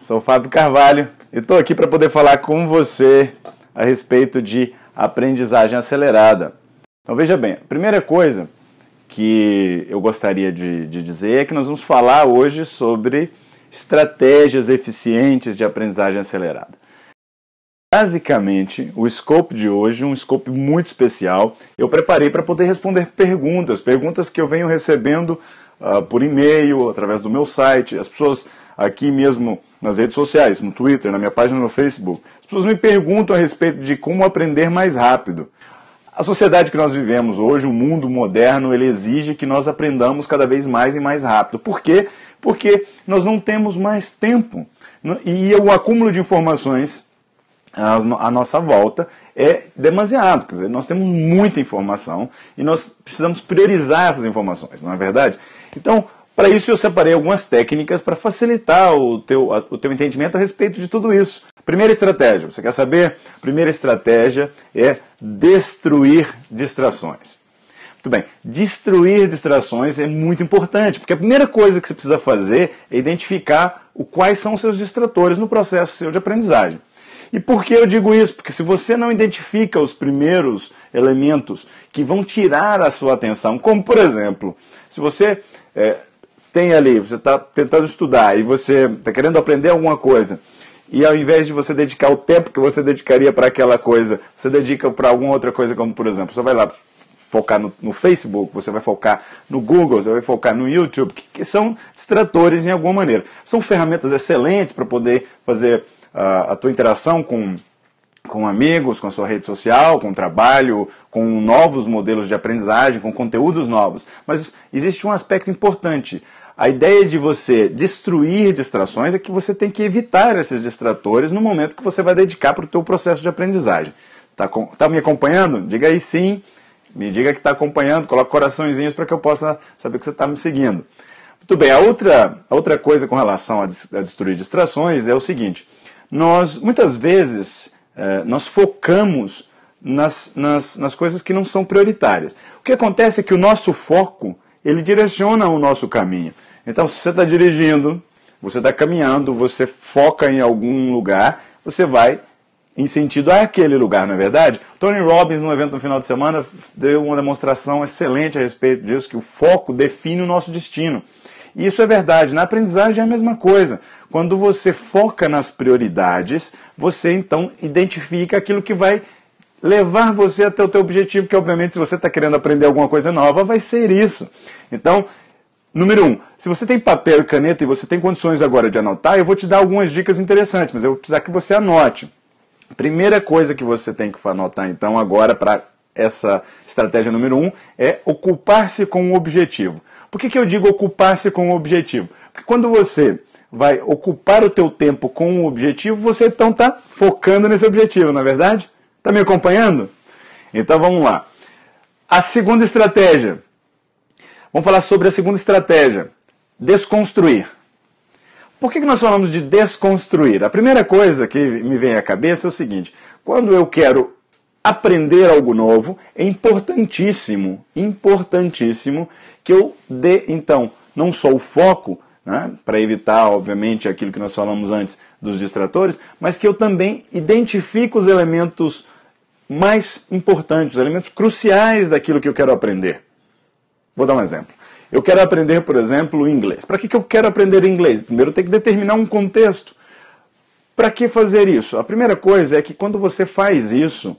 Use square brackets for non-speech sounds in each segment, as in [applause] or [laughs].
sou o Fábio Carvalho e estou aqui para poder falar com você a respeito de aprendizagem acelerada. Então veja bem, a primeira coisa que eu gostaria de, de dizer é que nós vamos falar hoje sobre estratégias eficientes de aprendizagem acelerada. Basicamente, o scope de hoje, um scope muito especial, eu preparei para poder responder perguntas, perguntas que eu venho recebendo uh, por e-mail, através do meu site. As pessoas aqui mesmo nas redes sociais, no Twitter, na minha página no Facebook. As pessoas me perguntam a respeito de como aprender mais rápido. A sociedade que nós vivemos hoje, o mundo moderno, ele exige que nós aprendamos cada vez mais e mais rápido. Por quê? Porque nós não temos mais tempo. E o acúmulo de informações à nossa volta é demasiado. Quer dizer, nós temos muita informação e nós precisamos priorizar essas informações, não é verdade? Então, para isso, eu separei algumas técnicas para facilitar o teu, o teu entendimento a respeito de tudo isso. Primeira estratégia, você quer saber? Primeira estratégia é destruir distrações. Muito bem, destruir distrações é muito importante, porque a primeira coisa que você precisa fazer é identificar o, quais são os seus distratores no processo seu de aprendizagem. E por que eu digo isso? Porque se você não identifica os primeiros elementos que vão tirar a sua atenção, como por exemplo, se você é, tem ali, você está tentando estudar e você está querendo aprender alguma coisa, e ao invés de você dedicar o tempo que você dedicaria para aquela coisa, você dedica para alguma outra coisa, como por exemplo, você vai lá focar no, no, Facebook, você vai focar no Google, você vai focar no YouTube, que, que são distratores em alguma maneira. São ferramentas excelentes para poder fazer uh, a tua interação com com amigos, com a sua rede social, com trabalho, com novos modelos de aprendizagem, com conteúdos novos. Mas existe um aspecto importante. A ideia de você destruir distrações é que você tem que evitar esses distratores no momento que você vai dedicar para o teu processo de aprendizagem. Tá, com, tá me acompanhando? Diga aí sim. Me diga que está acompanhando, coloca coraçõezinhos para que eu possa saber que você está me seguindo. Muito bem, a outra, a outra coisa com relação a, a destruir distrações é o seguinte: nós muitas vezes eh, nós focamos nas, nas, nas coisas que não são prioritárias. O que acontece é que o nosso foco ele direciona o nosso caminho. Então, se você está dirigindo, você está caminhando, você foca em algum lugar, você vai em sentido àquele lugar, não é verdade? Tony Robbins, no evento no final de semana, deu uma demonstração excelente a respeito disso, que o foco define o nosso destino. E isso é verdade, na aprendizagem é a mesma coisa. Quando você foca nas prioridades, você então identifica aquilo que vai levar você até o teu objetivo, que obviamente se você está querendo aprender alguma coisa nova, vai ser isso. Então, Número um, se você tem papel e caneta e você tem condições agora de anotar, eu vou te dar algumas dicas interessantes, mas eu vou precisar que você anote. Primeira coisa que você tem que anotar então agora para essa estratégia número um é ocupar-se com um objetivo. Por que, que eu digo ocupar-se com um objetivo? Porque quando você vai ocupar o teu tempo com um objetivo, você então está focando nesse objetivo, na é verdade? Está me acompanhando? Então vamos lá. A segunda estratégia, Vamos falar sobre a segunda estratégia: desconstruir. Por que, que nós falamos de desconstruir? A primeira coisa que me vem à cabeça é o seguinte: quando eu quero aprender algo novo, é importantíssimo, importantíssimo que eu dê, então, não só o foco, né, para evitar, obviamente, aquilo que nós falamos antes dos distratores, mas que eu também identifique os elementos mais importantes, os elementos cruciais daquilo que eu quero aprender. Vou dar um exemplo. Eu quero aprender, por exemplo, inglês. Para que, que eu quero aprender inglês? Primeiro, eu tenho que determinar um contexto. Para que fazer isso? A primeira coisa é que quando você faz isso,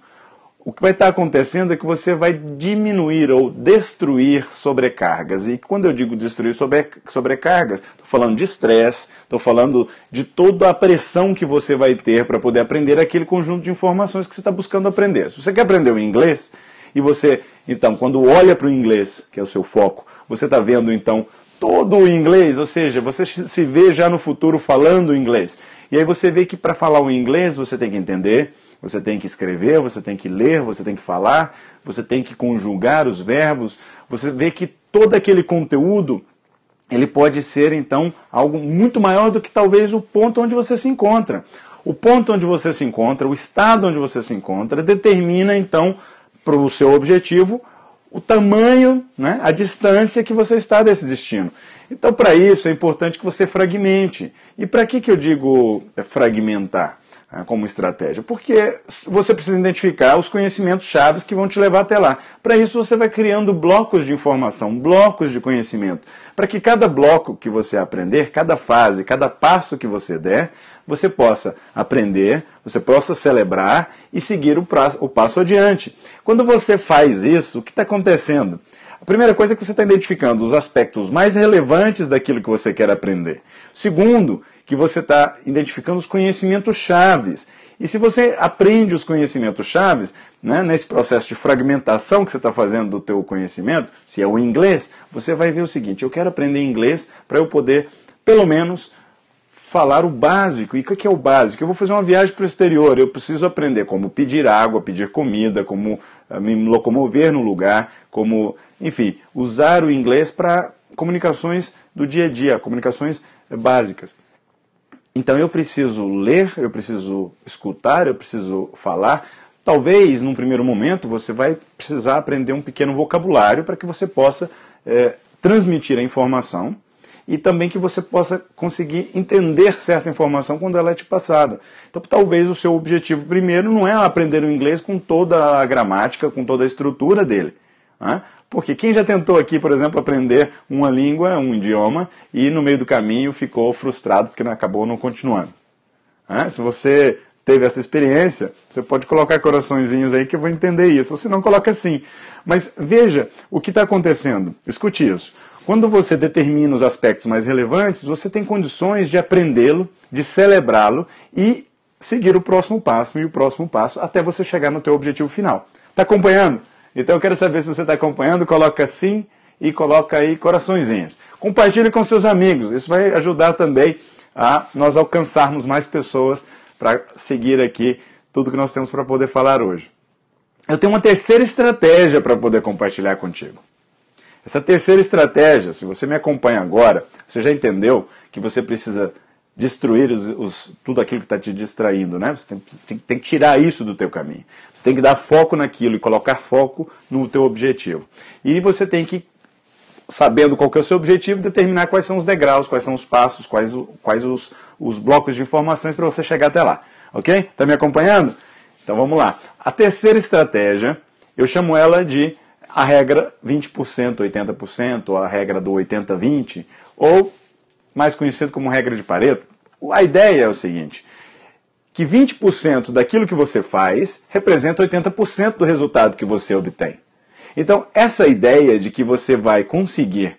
o que vai estar acontecendo é que você vai diminuir ou destruir sobrecargas. E quando eu digo destruir sobrecargas, estou falando de estresse, estou falando de toda a pressão que você vai ter para poder aprender aquele conjunto de informações que você está buscando aprender. Se você quer aprender o inglês e você então, quando olha para o inglês, que é o seu foco, você está vendo então todo o inglês, ou seja, você se vê já no futuro falando inglês. E aí você vê que para falar o inglês você tem que entender, você tem que escrever, você tem que ler, você tem que falar, você tem que conjugar os verbos. Você vê que todo aquele conteúdo ele pode ser então algo muito maior do que talvez o ponto onde você se encontra. O ponto onde você se encontra, o estado onde você se encontra, determina então para o seu objetivo o tamanho, né, a distância que você está desse destino. Então, para isso, é importante que você fragmente. E para que, que eu digo é, fragmentar? Ah, como estratégia? Porque você precisa identificar os conhecimentos chaves que vão te levar até lá. Para isso, você vai criando blocos de informação, blocos de conhecimento, para que cada bloco que você aprender, cada fase, cada passo que você der, você possa aprender, você possa celebrar e seguir o, prazo, o passo adiante. Quando você faz isso, o que está acontecendo? A primeira coisa é que você está identificando os aspectos mais relevantes daquilo que você quer aprender. Segundo, que você está identificando os conhecimentos chaves. E se você aprende os conhecimentos chaves, né, nesse processo de fragmentação que você está fazendo do teu conhecimento, se é o inglês, você vai ver o seguinte, eu quero aprender inglês para eu poder, pelo menos, falar o básico. E o que é o básico? Eu vou fazer uma viagem para o exterior, eu preciso aprender como pedir água, pedir comida, como eh, me locomover no lugar, como, enfim, usar o inglês para comunicações do dia a dia, comunicações eh, básicas. Então eu preciso ler, eu preciso escutar, eu preciso falar. Talvez, num primeiro momento, você vai precisar aprender um pequeno vocabulário para que você possa é, transmitir a informação e também que você possa conseguir entender certa informação quando ela é te passada. Então, talvez o seu objetivo primeiro não é aprender o inglês com toda a gramática, com toda a estrutura dele. Né? Porque quem já tentou aqui, por exemplo, aprender uma língua, um idioma, e no meio do caminho ficou frustrado porque acabou não continuando? se você teve essa experiência, você pode colocar coraçõezinhos aí que eu vou entender isso. Ou se não, coloca assim. Mas veja o que está acontecendo. Escute isso. Quando você determina os aspectos mais relevantes, você tem condições de aprendê-lo, de celebrá-lo e seguir o próximo passo e o próximo passo até você chegar no teu objetivo final. Está acompanhando? Então eu quero saber se você está acompanhando, coloca sim e coloca aí coraçõezinhos. Compartilhe com seus amigos, isso vai ajudar também a nós alcançarmos mais pessoas para seguir aqui tudo que nós temos para poder falar hoje. Eu tenho uma terceira estratégia para poder compartilhar contigo. Essa terceira estratégia, se você me acompanha agora, você já entendeu que você precisa destruir os, os, tudo aquilo que está te distraindo, né? Você tem, tem, tem, que tirar isso do teu caminho. Você tem que dar foco naquilo e colocar foco no teu objetivo. E você tem que, sabendo qual que é o seu objetivo, determinar quais são os degraus, quais são os passos, quais, quais os, os blocos de informações para você chegar até lá. Ok? Está me acompanhando? Então vamos lá. A terceira estratégia, eu chamo ela de a regra 20%, 80%, ou a regra do 80-20, ou mais conhecido como regra de Pareto, a ideia é o seguinte: que 20% daquilo que você faz representa 80% do resultado que você obtém. Então, essa ideia de que você vai conseguir,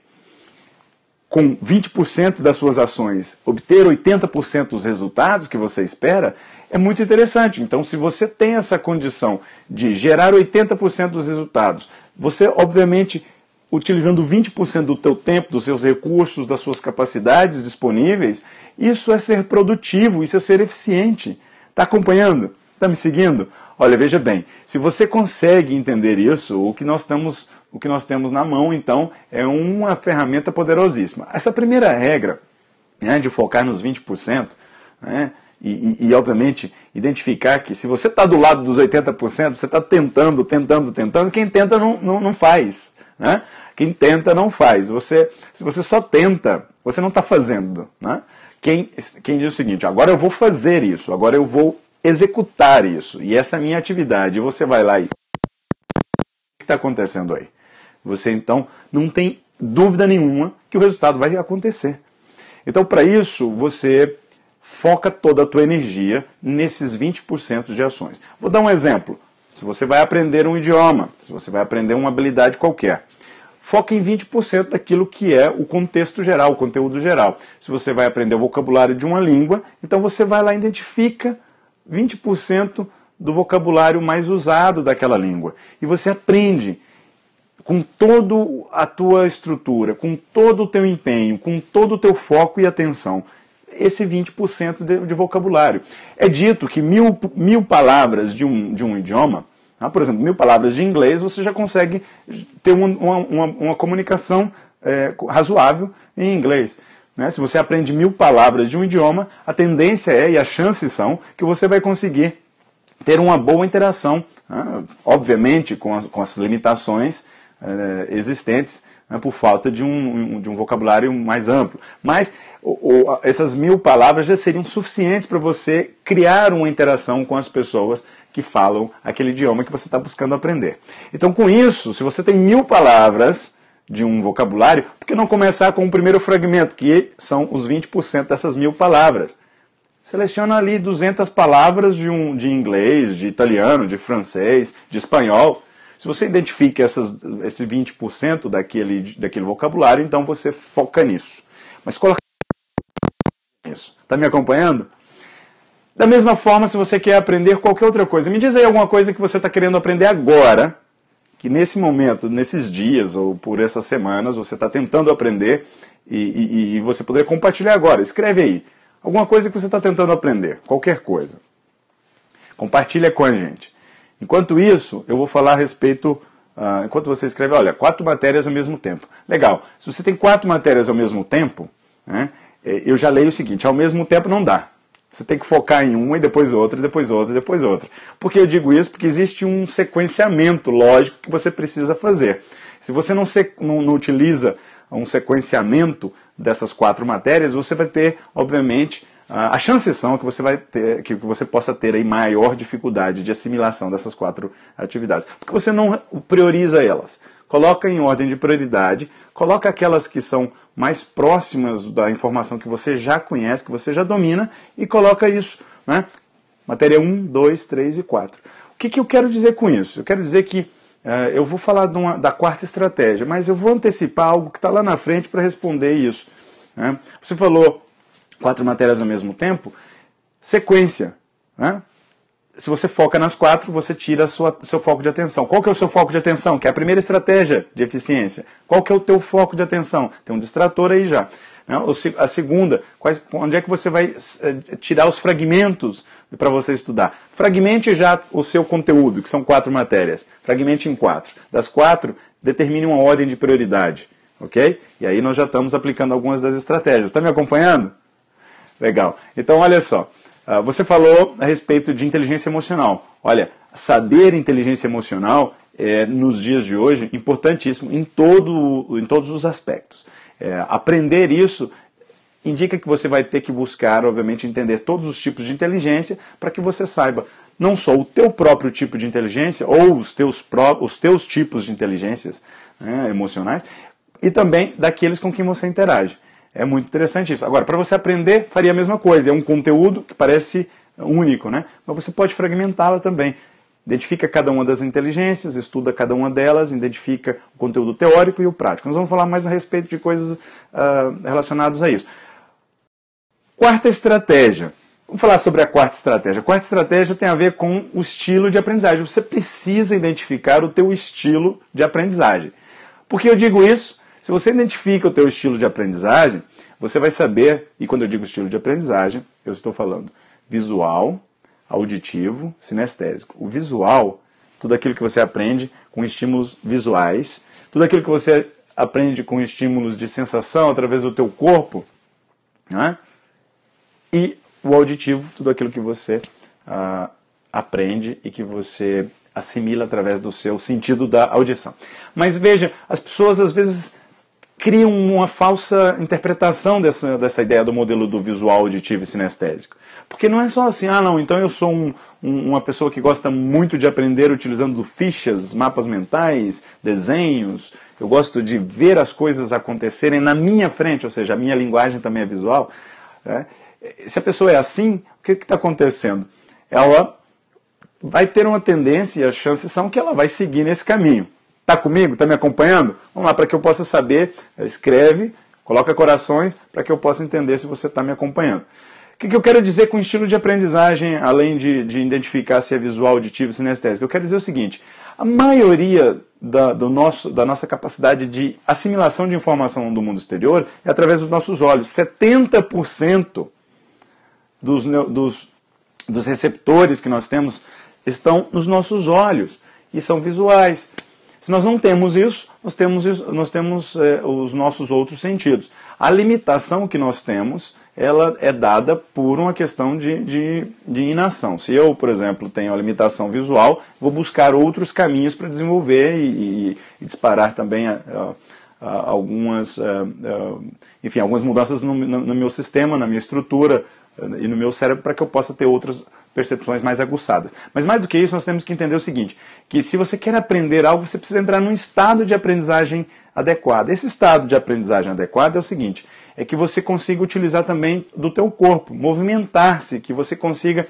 com 20% das suas ações, obter 80% dos resultados que você espera, é muito interessante. Então, se você tem essa condição de gerar 80% dos resultados, você obviamente utilizando 20% do teu tempo, dos seus recursos, das suas capacidades disponíveis, isso é ser produtivo, isso é ser eficiente. Está acompanhando? Está me seguindo? Olha, veja bem, se você consegue entender isso, o que nós estamos, o que nós temos na mão, então, é uma ferramenta poderosíssima. Essa primeira regra, né, de focar nos 20%, né, e, e, e, obviamente identificar que se você está do lado dos 80%, você está tentando, tentando, tentando, quem tenta não, não, não faz. Né? Quem tenta não faz. Você, se você só tenta, você não está fazendo. Né? Quem, quem diz o seguinte: agora eu vou fazer isso, agora eu vou executar isso. E essa é a minha atividade. Você vai lá e. O que está acontecendo aí? Você então não tem dúvida nenhuma que o resultado vai acontecer. Então, para isso, você foca toda a tua energia nesses 20% de ações. Vou dar um exemplo. Se você vai aprender um idioma, se você vai aprender uma habilidade qualquer, foca em 20% daquilo que é o contexto geral, o conteúdo geral. Se você vai aprender o vocabulário de uma língua, então você vai lá e identifica 20% do vocabulário mais usado daquela língua. E você aprende com toda a tua estrutura, com todo o teu empenho, com todo o teu foco e atenção, esse 20% de, de vocabulário. É dito que mil, mil palavras de um, de um idioma ah, por exemplo, mil palavras de inglês você já consegue ter uma, uma, uma comunicação é, razoável em inglês. Né? Se você aprende mil palavras de um idioma, a tendência é e as chances são que você vai conseguir ter uma boa interação, né? obviamente com as, com as limitações é, existentes né? por falta de um, de um vocabulário mais amplo. Mas essas mil palavras já seriam suficientes para você criar uma interação com as pessoas que falam aquele idioma que você está buscando aprender. Então, com isso, se você tem mil palavras de um vocabulário, por que não começar com o primeiro fragmento, que são os 20% dessas mil palavras? Seleciona ali 200 palavras de, um, de inglês, de italiano, de francês, de espanhol. Se você identifica essas, esse 20% daquele, daquele vocabulário, então você foca nisso. Mas coloca isso. Está me acompanhando? Da mesma forma, se você quer aprender qualquer outra coisa, me diz aí alguma coisa que você está querendo aprender agora, que nesse momento, nesses dias ou por essas semanas, você está tentando aprender e, e, e você poderia compartilhar agora. Escreve aí. Alguma coisa que você está tentando aprender, qualquer coisa. Compartilha com a gente. Enquanto isso, eu vou falar a respeito. Uh, enquanto você escreve, olha, quatro matérias ao mesmo tempo. Legal. Se você tem quatro matérias ao mesmo tempo, né, é, eu já leio o seguinte: ao mesmo tempo não dá. Você tem que focar em uma e depois outra, depois outra, depois outra. Por que eu digo isso? Porque existe um sequenciamento lógico que você precisa fazer. Se você não, se, não, não utiliza um sequenciamento dessas quatro matérias, você vai ter, obviamente, as chances são que você vai ter, que você possa ter aí maior dificuldade de assimilação dessas quatro atividades, porque você não prioriza elas coloca em ordem de prioridade, coloca aquelas que são mais próximas da informação que você já conhece, que você já domina, e coloca isso, né? Matéria 1, 2, 3 e 4. O que, que eu quero dizer com isso? Eu quero dizer que uh, eu vou falar uma, da quarta estratégia, mas eu vou antecipar algo que está lá na frente para responder isso. Né? Você falou quatro matérias ao mesmo tempo, sequência. Né? se você foca nas quatro, você tira sua, seu foco de atenção. Qual que é o seu foco de atenção? Que é a primeira estratégia de eficiência. Qual que é o teu foco de atenção? Tem um distrator aí já. Né? A segunda, quais, onde é que você vai eh, tirar os fragmentos para você estudar? Fragmente já o seu conteúdo, que são quatro matérias. Fragmente em quatro. Das quatro, determine uma ordem de prioridade. Ok? E aí nós já estamos aplicando algumas das estratégias. Está me acompanhando? Legal. Então, olha só. Ah, você falou a respeito de inteligência emocional. Olha, saber inteligência emocional é, nos dias de hoje importantíssimo em, todo, em todos os aspectos. É, aprender isso indica que você vai ter que buscar, obviamente, entender todos os tipos de inteligência para que você saiba não só o teu próprio tipo de inteligência ou os teus, pró os teus tipos de inteligências né, emocionais e também daqueles com quem você interage. É muito interessante isso. Agora, para você aprender, faria a mesma coisa. É um conteúdo que parece único, né? Mas você pode fragmentá-la também. Identifica cada uma das inteligências, estuda cada uma delas, identifica o conteúdo teórico e o prático. Nós vamos falar mais a respeito de coisas uh, relacionadas a isso. Quarta estratégia. Vamos falar sobre a quarta estratégia. A quarta estratégia tem a ver com o estilo de aprendizagem. Você precisa identificar o teu estilo de aprendizagem. Por que eu digo isso? Se você identifica o teu estilo de aprendizagem, você vai saber, e quando eu digo estilo de aprendizagem, eu estou falando visual, auditivo, sinestésico. O visual, tudo aquilo que você aprende com estímulos visuais, tudo aquilo que você aprende com estímulos de sensação através do teu corpo, né? e o auditivo, tudo aquilo que você ah, aprende e que você assimila através do seu sentido da audição. Mas veja, as pessoas às vezes cria uma falsa interpretação dessa, dessa ideia do modelo do visual auditivo e sinestésico. Porque não é só assim, ah não, então eu sou um, um, uma pessoa que gosta muito de aprender utilizando fichas, mapas mentais, desenhos, eu gosto de ver as coisas acontecerem na minha frente, ou seja, a minha linguagem também é visual. Né? Se a pessoa é assim, o que está acontecendo? Ela vai ter uma tendência, e as chances são que ela vai seguir nesse caminho. Está comigo? Está me acompanhando? Vamos lá, para que eu possa saber, eh, escreve, coloca corações, para que eu possa entender se você está me acompanhando. O que, que, eu quero dizer com estilo de aprendizagem, além de, de identificar se é visual, auditivo, sinestésico? Eu quero dizer o seguinte: a maioria da, do nosso, da nossa capacidade de assimilação de informação do mundo exterior é através dos nossos olhos. 70% dos, dos, dos receptores que nós temos estão nos nossos olhos e são visuais. Se nós não temos isso, nós temos, isso, nós temos é, os nossos outros sentidos. A limitação que nós temos, ela é dada por uma questão de, de, de inação. Se eu, por exemplo, tenho a limitação visual, vou buscar outros caminhos para desenvolver e, e, e, disparar também a, é, a, é, a algumas, é, enfim, algumas mudanças no, no, no meu sistema, na minha estrutura e no meu cérebro para que eu possa ter outras percepções mais aguçadas. Mas mais do que isso, nós temos que entender o seguinte, que se você quer aprender algo, você precisa entrar num estado de aprendizagem adequado. Esse estado de aprendizagem adequado é o seguinte, é que você consiga utilizar também do teu corpo, movimentar-se, que você consiga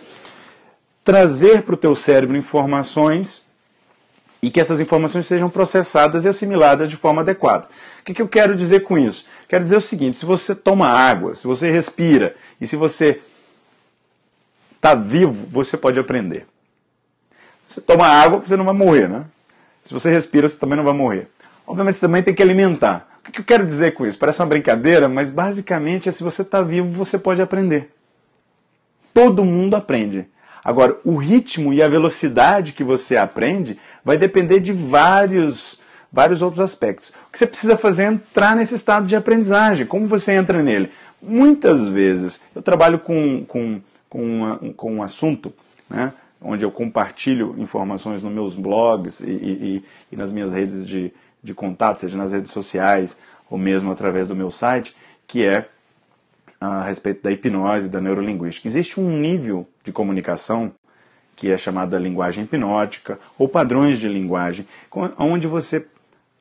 trazer para o teu cérebro informações e que essas informações sejam processadas e assimiladas de forma adequada. O que, que eu quero dizer com isso? Quero dizer o seguinte: se você toma água, se você respira e se você está vivo, você pode aprender. Você toma água, você não vai morrer, né? Se você respira, você também não vai morrer. Obviamente, você também tem que alimentar. O que eu quero dizer com isso? Parece uma brincadeira, mas basicamente é se você está vivo, você pode aprender. Todo mundo aprende. Agora, o ritmo e a velocidade que você aprende vai depender de vários, vários outros aspectos. O que você precisa fazer é entrar nesse estado de aprendizagem. Como você entra nele? Muitas vezes, eu trabalho com, com com, uma, com um assunto, né? onde eu compartilho informações nos meus blogs e, e, e nas minhas redes de, de contato, seja nas redes sociais ou mesmo através do meu site, que é ah, a respeito da hipnose, da neurolinguística. Existe um nível de comunicação que é chamada linguagem hipnótica ou padrões de linguagem, onde você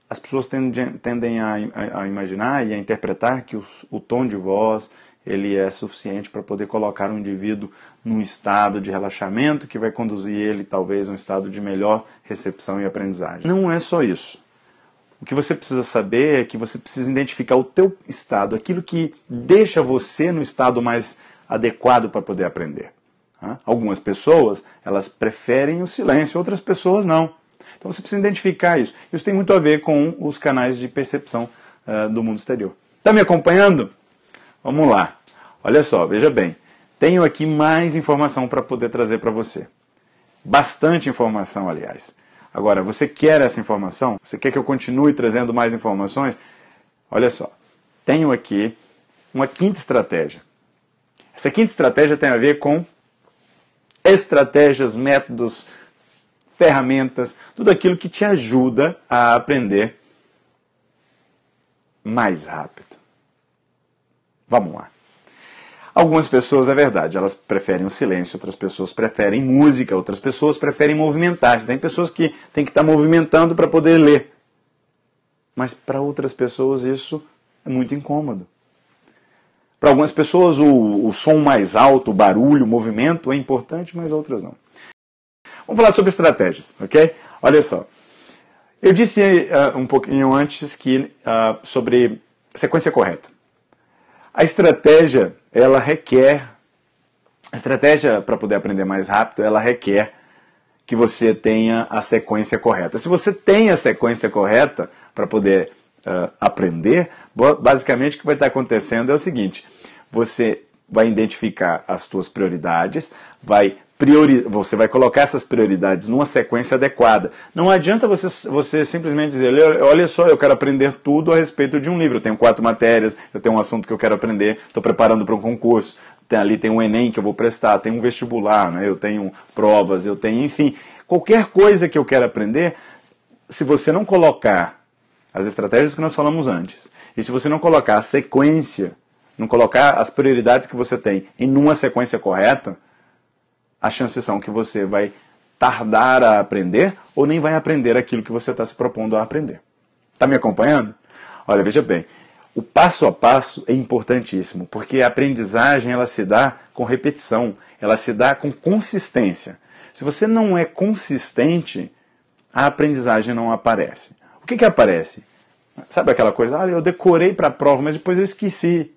as pessoas tendem, tendem a, a, a, imaginar e a interpretar que o, o tom de voz, ele é suficiente para poder colocar o um indivíduo num estado de relaxamento que vai conduzir ele talvez a um estado de melhor recepção e aprendizagem. Não é só isso. O que você precisa saber é que você precisa identificar o teu estado, aquilo que deixa você no estado mais adequado para poder aprender. Tá? Algumas pessoas, elas preferem o silêncio, outras pessoas não. Então você precisa identificar isso. Isso tem muito a ver com os canais de percepção uh, do mundo exterior. Está me acompanhando? Vamos lá. Olha só, veja bem. Tenho aqui mais informação para poder trazer para você. Bastante informação, aliás. Agora, você quer essa informação? Você quer que eu continue trazendo mais informações? Olha só. Tenho aqui uma quinta estratégia. Essa quinta estratégia tem a ver com estratégias, métodos, ferramentas, tudo aquilo que te ajuda a aprender mais rápido. Vamos lá. Algumas pessoas, é verdade, elas preferem o silêncio, outras pessoas preferem música, outras pessoas preferem movimentar-se. Tem pessoas que têm que estar movimentando para poder ler. Mas para outras pessoas isso é muito incômodo. Para algumas pessoas o, o som mais alto, o barulho, o movimento é importante, mas outras não. Vamos falar sobre estratégias, ok? Olha só. Eu disse uh, um pouquinho antes que uh, sobre sequência correta. A estratégia, ela requer. A estratégia para poder aprender mais rápido, ela requer que você tenha a sequência correta. Se você tem a sequência correta para poder uh, aprender, basicamente o que vai estar tá acontecendo é o seguinte: você vai identificar as suas prioridades, vai priori... você vai colocar essas prioridades numa sequência adequada. Não adianta você, você simplesmente dizer, olha só, eu quero aprender tudo a respeito de um livro. Eu tenho quatro matérias, eu tenho um assunto que eu quero aprender, estou preparando para um concurso. Tem, ali tem um Enem que eu vou prestar, tem um vestibular, né? eu tenho provas, eu tenho, enfim. Qualquer coisa que eu quero aprender, se você não colocar as estratégias que nós falamos antes, e se você não colocar a sequência, não colocar as prioridades que você tem em uma sequência correta, as chances são que você vai tardar a aprender ou nem vai aprender aquilo que você está se propondo a aprender. Está me acompanhando? Olha, veja bem, o passo a passo é importantíssimo, porque a aprendizagem ela se dá com repetição, ela se dá com consistência. Se você não é consistente, a aprendizagem não aparece. O que, que aparece? Sabe aquela coisa, ah, eu decorei para a prova, mas depois eu esqueci.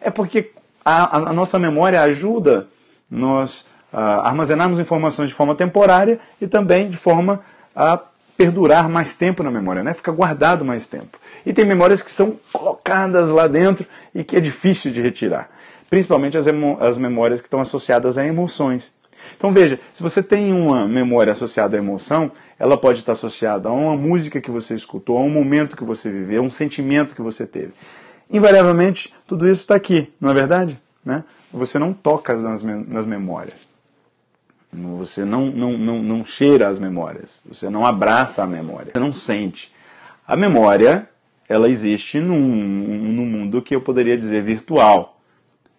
É porque a, a nossa memória ajuda nós ah, armazenarmos informações de forma temporária e também de forma a perdurar mais tempo na memória, né? fica guardado mais tempo. E tem memórias que são colocadas lá dentro e que é difícil de retirar, principalmente as, as memórias que estão associadas a emoções. Então veja, se você tem uma memória associada à emoção, ela pode estar associada a uma música que você escutou, a um momento que você viveu, a um sentimento que você teve. Invariavelmente, tudo isso está aqui, não é verdade? Né? Você não toca nas, nas memórias. Você não, não, não, não cheira as memórias, você não abraça a memória, você não sente. A memória, ela existe num, num mundo que eu poderia dizer virtual,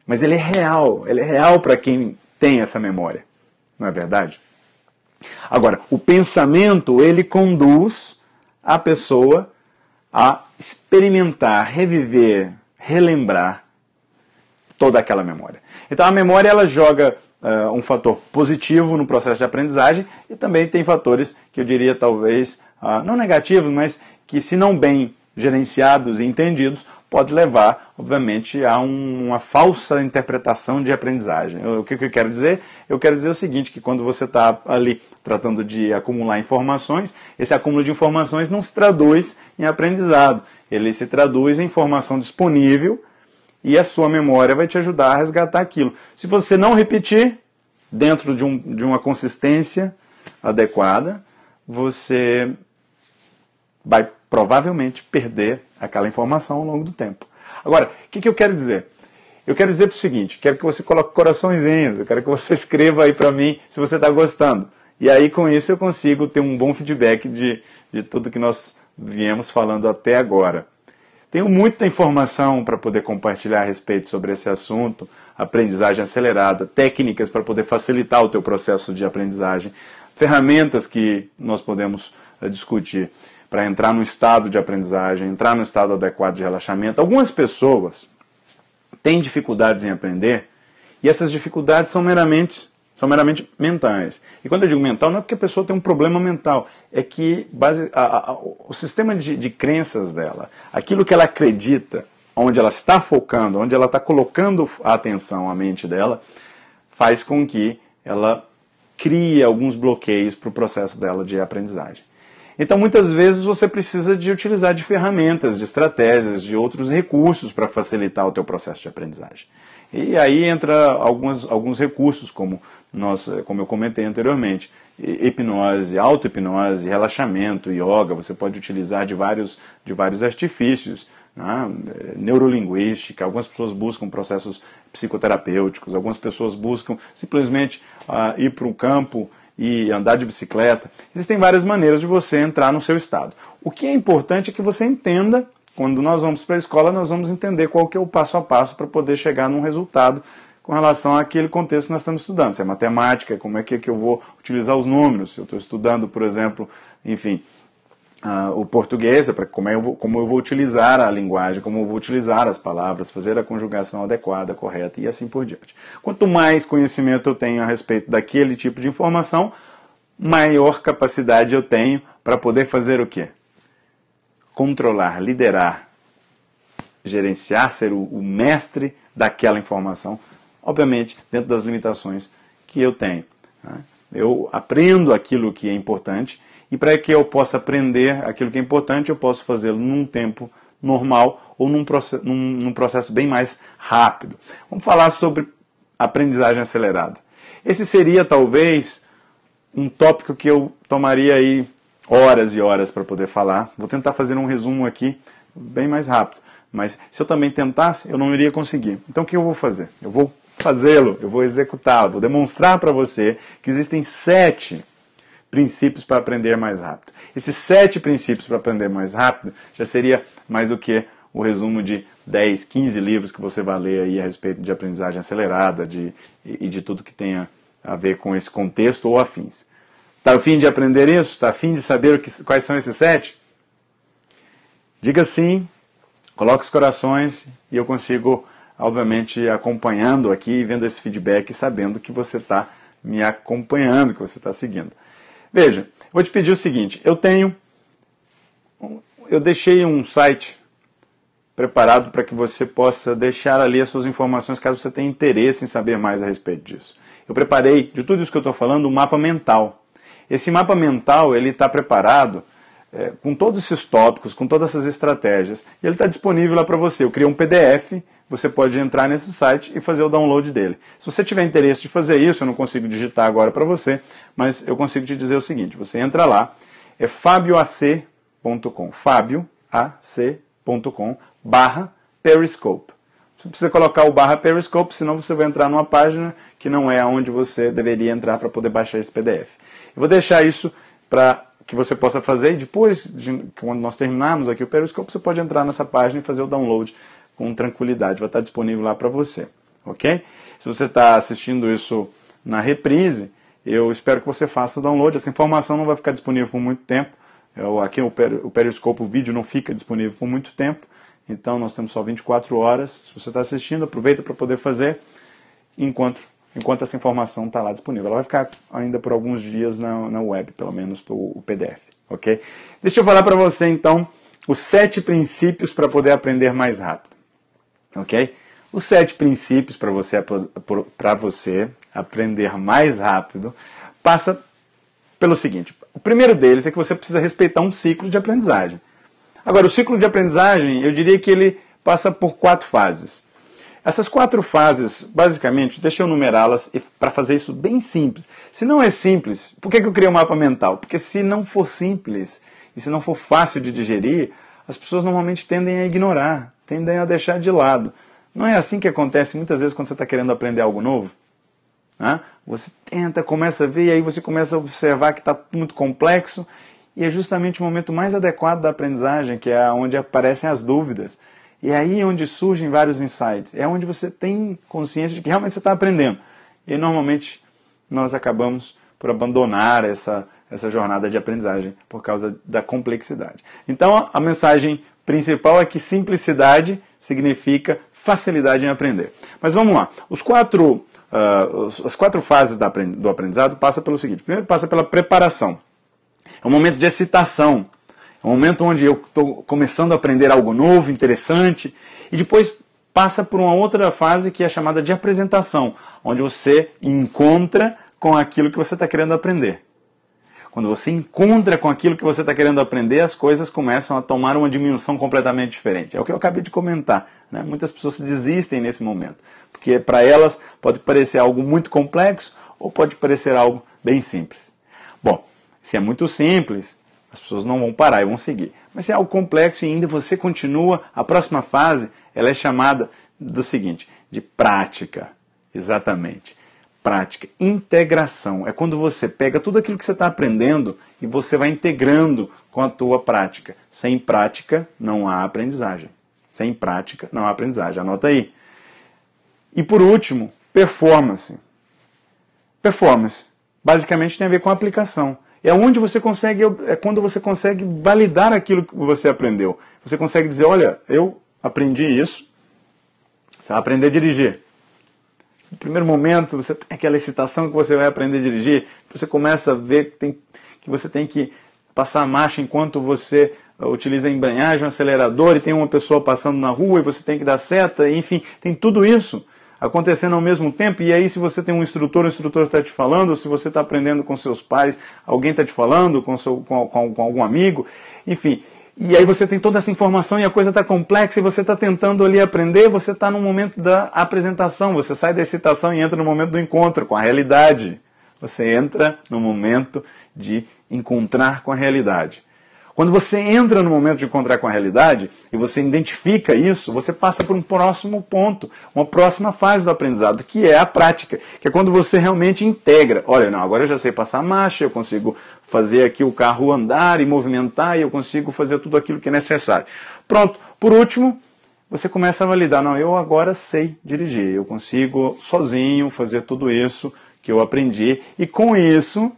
mas ele é real, ele é real para quem tem essa memória, não é verdade? Agora, o pensamento, ele conduz a pessoa a experimentar, reviver, relembrar toda aquela memória. Então a memória ela joga uh, um fator positivo no processo de aprendizagem e também tem fatores que eu diria talvez uh, não negativos, mas que se não bem gerenciados e entendidos, pode levar, obviamente, a um, uma falsa interpretação de aprendizagem. o que, que eu quero dizer? Eu quero dizer o seguinte, que quando você está ali tratando de acumular informações, esse acúmulo de informações não se traduz em aprendizado, ele se traduz em informação disponível, e a sua memória vai te ajudar a resgatar aquilo. Se você não repetir, dentro de, um, de uma consistência adequada, você vai provavelmente perder aquela informação ao longo do tempo. Agora, o que, que eu quero dizer? Eu quero dizer para o seguinte: quero que você coloque coraçõezinhos, eu quero que você [laughs] escreva aí para mim se você está gostando. E aí, com isso, eu consigo ter um bom feedback de, de tudo que nós viemos falando até agora. Tenho muita informação para poder compartilhar a respeito sobre esse assunto, aprendizagem acelerada, técnicas para poder facilitar o teu processo de aprendizagem, ferramentas que nós podemos eh, discutir para entrar no estado de aprendizagem, entrar no estado adequado de relaxamento. Algumas pessoas têm dificuldades em aprender e essas dificuldades são meramente são meramente mentais. E quando eu digo mental, não é porque a pessoa tem um problema mental, é que base, a, a, o sistema de, de crenças dela, aquilo que ela acredita, onde ela está focando, onde ela está colocando a atenção, a mente dela, faz com que ela crie alguns bloqueios para o processo dela de aprendizagem. Então, muitas vezes você precisa de utilizar de ferramentas, de estratégias, de outros recursos para facilitar o teu processo de aprendizagem. E aí entra alguns, alguns recursos como nós, é, como eu comentei anteriormente, hipnose, auto-hipnose, relaxamento, yoga, você pode utilizar de vários, de vários artifícios, né? É, neurolinguística, algumas pessoas buscam processos psicoterapêuticos, algumas pessoas buscam simplesmente ah, ir para o campo e andar de bicicleta. Existem várias maneiras de você entrar no seu estado. O que é importante é que você entenda, quando nós vamos para a escola, nós vamos entender qual que é o passo a passo para poder chegar num resultado com relação àquele contexto que nós estamos estudando. Se é matemática, como é que, é que eu vou utilizar os números? Se eu estou estudando, por exemplo, enfim, Uh, o português, é para como, é, como, eu vou utilizar a linguagem, como eu vou utilizar as palavras, fazer a conjugação adequada, correta e assim por diante. Quanto mais conhecimento eu tenho a respeito daquele tipo de informação, maior capacidade eu tenho para poder fazer o quê? Controlar, liderar, gerenciar, ser o, o mestre daquela informação obviamente dentro das limitações que eu tenho. Né? Eu aprendo aquilo que é importante e para que eu possa aprender aquilo que é importante, eu posso fazê-lo num tempo normal ou num, processo, num, num processo bem mais rápido. Vamos falar sobre aprendizagem acelerada. Esse seria talvez um tópico que eu tomaria aí horas e horas para poder falar. Vou tentar fazer um resumo aqui bem mais rápido. Mas se eu também tentasse, eu não iria conseguir. Então o que eu vou fazer? Eu vou fazê-lo, eu vou executá-lo, vou demonstrar para você que existem sete princípios para aprender mais rápido. Esses sete princípios para aprender mais rápido já seria mais do que o resumo de 10, 15 livros que você vai ler aí a respeito de aprendizagem acelerada de, e de tudo que tenha a ver com esse contexto ou afins. Está afim de aprender isso? Está afim de saber que, quais são esses sete? Diga sim, coloque os corações e eu consigo obviamente, acompanhando aqui, vendo esse feedback, sabendo que você está me acompanhando, que você está seguindo. Veja, vou te pedir o seguinte: eu tenho. Eu deixei um site preparado para que você possa deixar ali as suas informações caso você tenha interesse em saber mais a respeito disso. Eu preparei, de tudo isso que eu estou falando, um mapa mental. Esse mapa mental ele está preparado é, com todos esses tópicos, com todas essas estratégias. E ele está disponível lá para você. Eu criei um PDF, você pode entrar nesse site e fazer o download dele. Se você tiver interesse de fazer isso, eu não consigo digitar agora para você, mas eu consigo te dizer o seguinte: você entra lá, é fabioac.com, fabioac.com, barra Periscope. Você precisa colocar o barra Periscope, senão você vai entrar numa página que não é onde você deveria entrar para poder baixar esse PDF. Eu vou deixar isso para que você possa fazer e depois, de, quando nós terminarmos aqui o Periscope, você pode entrar nessa página e fazer o download com tranquilidade. Vai estar disponível lá para você, ok? Se você está assistindo isso na reprise, eu espero que você faça o download. Essa informação não vai ficar disponível por muito tempo. Eu, aqui o, per, o Periscope, o vídeo não fica disponível por muito tempo. Então nós temos só 24 horas. Se você está assistindo, aproveita para poder fazer. Encontro enquanto essa informação está lá disponível. Ela vai ficar ainda por alguns dias na, na web, pelo menos o PDF, ok? Deixa eu falar para você então os sete princípios para poder aprender mais rápido, ok? Os sete princípios para você, para você aprender mais rápido passa pelo seguinte: o primeiro deles é que você precisa respeitar um ciclo de aprendizagem. Agora, o ciclo de aprendizagem, eu diria que ele passa por quatro fases. Essas quatro fases, basicamente, deixa eu numerá-las para fazer isso bem simples. Se não é simples, por que eu criei um mapa mental? Porque se não for simples e se não for fácil de digerir, as pessoas normalmente tendem a ignorar, tendem a deixar de lado. Não é assim que acontece muitas vezes quando você está querendo aprender algo novo? Né? Você tenta, começa a ver, e aí você começa a observar que está muito complexo, e é justamente o momento mais adequado da aprendizagem, que é onde aparecem as dúvidas. E é aí onde surgem vários insights. É onde você tem consciência de que realmente você está aprendendo. E normalmente nós acabamos por abandonar essa, essa jornada de aprendizagem por causa da complexidade. Então a mensagem principal é que simplicidade significa facilidade em aprender. Mas vamos lá. Os quatro, uh, as quatro fases do aprendizado passa pelo seguinte. Primeiro passa pela preparação. É um momento de excitação é um momento onde eu estou começando a aprender algo novo, interessante, e depois passa por uma outra fase que é chamada de apresentação, onde você encontra com aquilo que você está querendo aprender. Quando você encontra com aquilo que você está querendo aprender, as coisas começam a tomar uma dimensão completamente diferente. É o que eu acabei de comentar. Né? Muitas pessoas desistem nesse momento, porque para elas pode parecer algo muito complexo ou pode parecer algo bem simples. Bom, se é muito simples, as pessoas não vão parar e vão seguir. Mas é algo complexo e ainda você continua. A próxima fase ela é chamada do seguinte: de prática. Exatamente. Prática. Integração. É quando você pega tudo aquilo que você está aprendendo e você vai integrando com a tua prática. Sem prática não há aprendizagem. Sem prática não há aprendizagem. Anota aí. E por último, performance. Performance basicamente tem a ver com aplicação é onde você consegue, é quando você consegue validar aquilo que você aprendeu. Você consegue dizer, olha, eu aprendi isso. Você vai aprender a dirigir. No primeiro momento, você tem aquela excitação que você vai aprender a dirigir. Você começa a ver que, tem, que você tem que passar a marcha enquanto você eh, utiliza a embreagem, o acelerador, e tem uma pessoa passando na rua e você tem que dar seta, enfim, tem tudo isso acontecendo ao mesmo tempo. E aí, se você tem um instrutor, o instrutor está te falando, ou se você está aprendendo com seus pais, alguém está te falando, com, seu, com, com, com algum amigo, enfim. E aí você tem toda essa informação e a coisa está complexa e você está tentando ali aprender, você está no momento da apresentação, você sai da excitação e entra no momento do encontro com a realidade. Você entra no momento de encontrar com a realidade. Quando você entra no momento de encontrar com a realidade e você identifica isso, você passa por um próximo ponto, uma próxima fase do aprendizado, que é a prática, que é quando você realmente integra. Olha, não, agora eu já sei passar marcha, eu consigo fazer aqui o carro andar e movimentar e eu consigo fazer tudo aquilo que é necessário. Pronto, por último, você começa a validar, não, eu agora sei dirigir, eu consigo sozinho fazer tudo isso que eu aprendi e com isso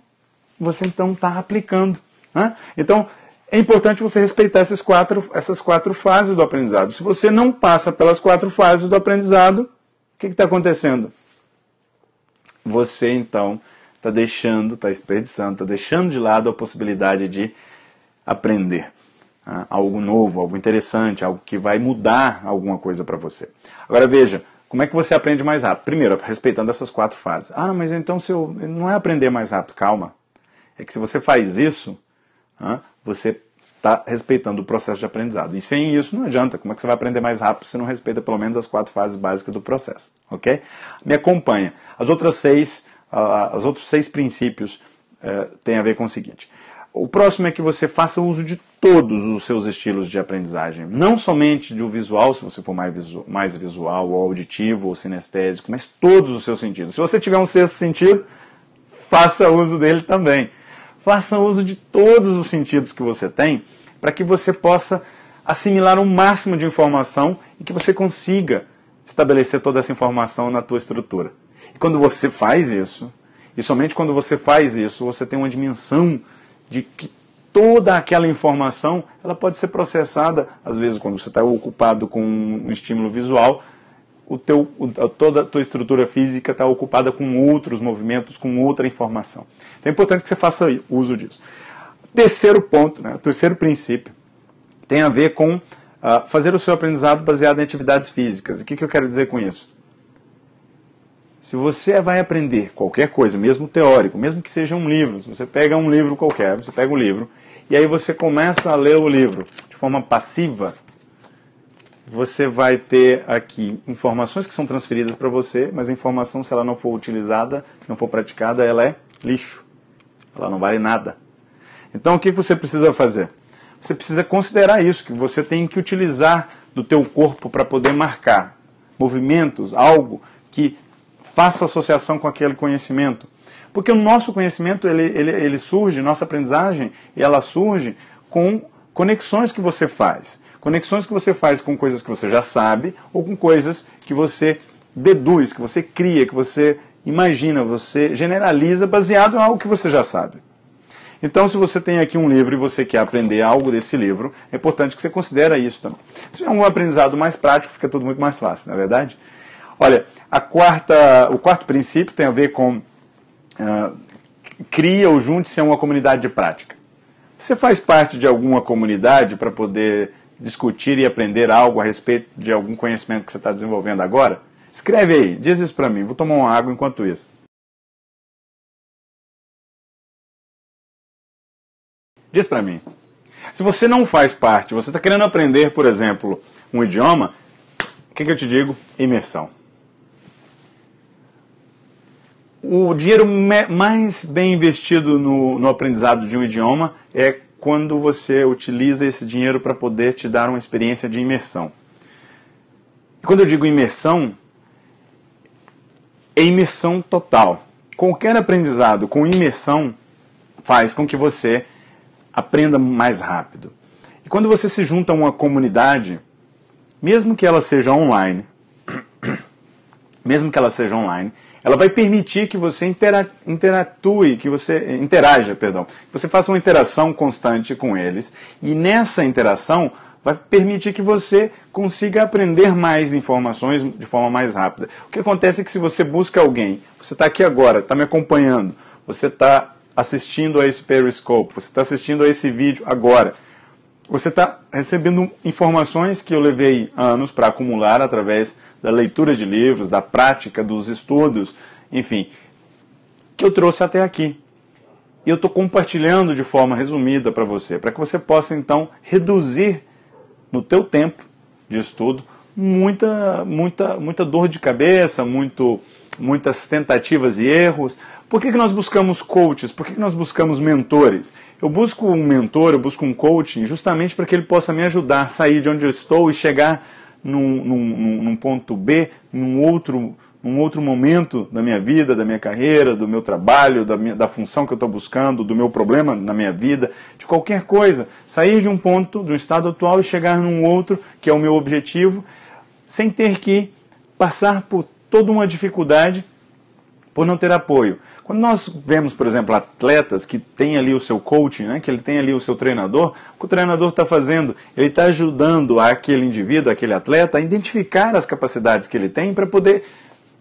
você então está aplicando. Né? Então, é importante você respeitar essas quatro, essas quatro fases do aprendizado. Se você não passa pelas quatro fases do aprendizado, o que está acontecendo? Você então está deixando, está desperdiçando, está deixando de lado a possibilidade de aprender ah, algo novo, algo interessante, algo que vai mudar alguma coisa para você. Agora veja, como é que você aprende mais rápido? Primeiro, respeitando essas quatro fases. Ah, mas então se eu não é aprender mais rápido, calma. É que se você faz isso, ah, você está respeitando o processo de aprendizado. E sem isso não adianta. Como é que você vai aprender mais rápido se não respeita pelo menos as quatro fases básicas do processo? Ok? Me acompanha. As outras seis, uh, ah, os outros seis princípios uh, têm a ver com o seguinte. O próximo é que você faça uso de todos os seus estilos de aprendizagem, não somente do visual, se você for mais visual, mais visual ou auditivo ou sinestésico, mas todos os seus sentidos. Se você tiver um sexto sentido, faça uso dele também. Faça uso de todos os sentidos que você tem para que você possa assimilar o um máximo de informação e que você consiga estabelecer toda essa informação na tua estrutura. E quando você faz isso, e somente quando você faz isso, você tem uma dimensão de que toda aquela informação ela pode ser processada, às vezes quando você está ocupado com um estímulo visual, o teu, toda a tua estrutura física está ocupada com outros movimentos, com outra informação. Então é importante que você faça uso disso. Terceiro ponto, né, terceiro princípio, tem a ver com uh, fazer o seu aprendizado baseado em atividades físicas. O que, que eu quero dizer com isso? Se você vai aprender qualquer coisa, mesmo teórico, mesmo que seja um livro, se você pega um livro qualquer, você pega o um livro, e aí você começa a ler o livro de forma passiva, você vai ter aqui informações que são transferidas para você, mas a informação, se ela não for utilizada, se não for praticada, ela é lixo. Ela não vale nada. Então, o que você precisa fazer? Você precisa considerar isso, que você tem que utilizar do teu corpo para poder marcar movimentos, algo que faça associação com aquele conhecimento. Porque o nosso conhecimento, ele, ele, ele surge, nossa aprendizagem, ela surge com conexões que você faz. Conexões que você faz com coisas que você já sabe ou com coisas que você deduz, que você cria, que você imagina, você generaliza baseado em algo que você já sabe. Então, se você tem aqui um livro e você quer aprender algo desse livro, é importante que você considere isso também. Se é um aprendizado mais prático, fica tudo muito mais fácil, não é verdade? Olha, a quarta, o quarto princípio tem a ver com uh, cria ou junte-se a uma comunidade de prática. Você faz parte de alguma comunidade para poder discutir e aprender algo a respeito de algum conhecimento que você está desenvolvendo agora? Escreve aí, diz isso para mim, vou tomar uma água enquanto isso. Diz para mim. Se você não faz parte, você está querendo aprender, por exemplo, um idioma, o que, que eu te digo? Imersão. O dinheiro mais bem investido no, no aprendizado de um idioma é quando você utiliza esse dinheiro para poder te dar uma experiência de imersão. E quando eu digo imersão, é imersão total. Qualquer aprendizado com imersão faz com que você aprenda mais rápido. E quando você se junta a uma comunidade, mesmo que ela seja online, [coughs] mesmo que ela seja online, ela vai permitir que você intera interatue, que você interaja, perdão, que você faça uma interação constante com eles. E nessa interação vai permitir que você consiga aprender mais informações de forma mais rápida. O que acontece é que se você busca alguém, você está aqui agora, está me acompanhando, você está assistindo a esse Periscope, você está assistindo a esse vídeo agora. Você está recebendo informações que eu levei anos para acumular através da leitura de livros, da prática, dos estudos, enfim, que eu trouxe até aqui. E eu estou compartilhando de forma resumida para você, para que você possa então reduzir no teu tempo de estudo muita, muita, muita dor de cabeça, muito muitas tentativas e erros. Por que, que nós buscamos coaches? Por que, que nós buscamos mentores? Eu busco um mentor, eu busco um coaching justamente para que ele possa me ajudar a sair de onde eu estou e chegar num, num, num ponto B, num outro, num outro momento da minha vida, da minha carreira, do meu trabalho, da, minha, da função que eu estou buscando, do meu problema na minha vida, de qualquer coisa. Sair de um ponto, do estado atual e chegar num outro, que é o meu objetivo, sem ter que passar por toda uma dificuldade por não ter apoio. Quando nós vemos, por exemplo, atletas que tem ali o seu coach, né, que ele tem ali o seu treinador, o que o treinador está fazendo? Ele está ajudando aquele indivíduo, aquele atleta, a identificar as capacidades que ele tem para poder